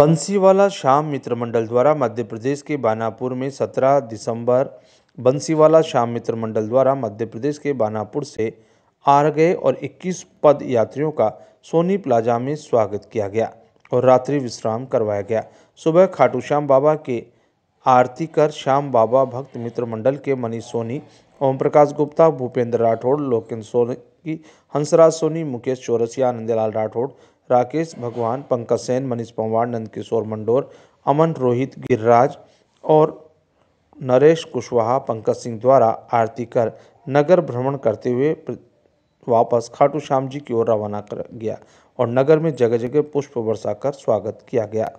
बंसीवाला श्याम मित्र मंडल द्वारा मध्य प्रदेश के बानापुर में 17 दिसंबर बंसीवाला श्याम मित्र मंडल द्वारा मध्य प्रदेश के बानापुर से आर गए और 21 पद यात्रियों का सोनी प्लाजा में स्वागत किया गया और रात्रि विश्राम करवाया गया सुबह खाटू श्याम बाबा के आरती कर श्याम बाबा भक्त मित्र मंडल के मनीष सोनी ओम प्रकाश गुप्ता भूपेंद्र राठौड़ लोकेन सोनी हंसराज सोनी मुकेश चौरसिया आनंदलाल राठौड़ राकेश भगवान पंकज सेन मनीष पंवार नंदकिशोर मंडोर अमन रोहित गिरिराज और नरेश कुशवाहा पंकज सिंह द्वारा आरती कर नगर भ्रमण करते हुए वापस खाटू श्याम जी की ओर रवाना कर गया और नगर में जगह जगह पुष्प वर्षा कर स्वागत किया गया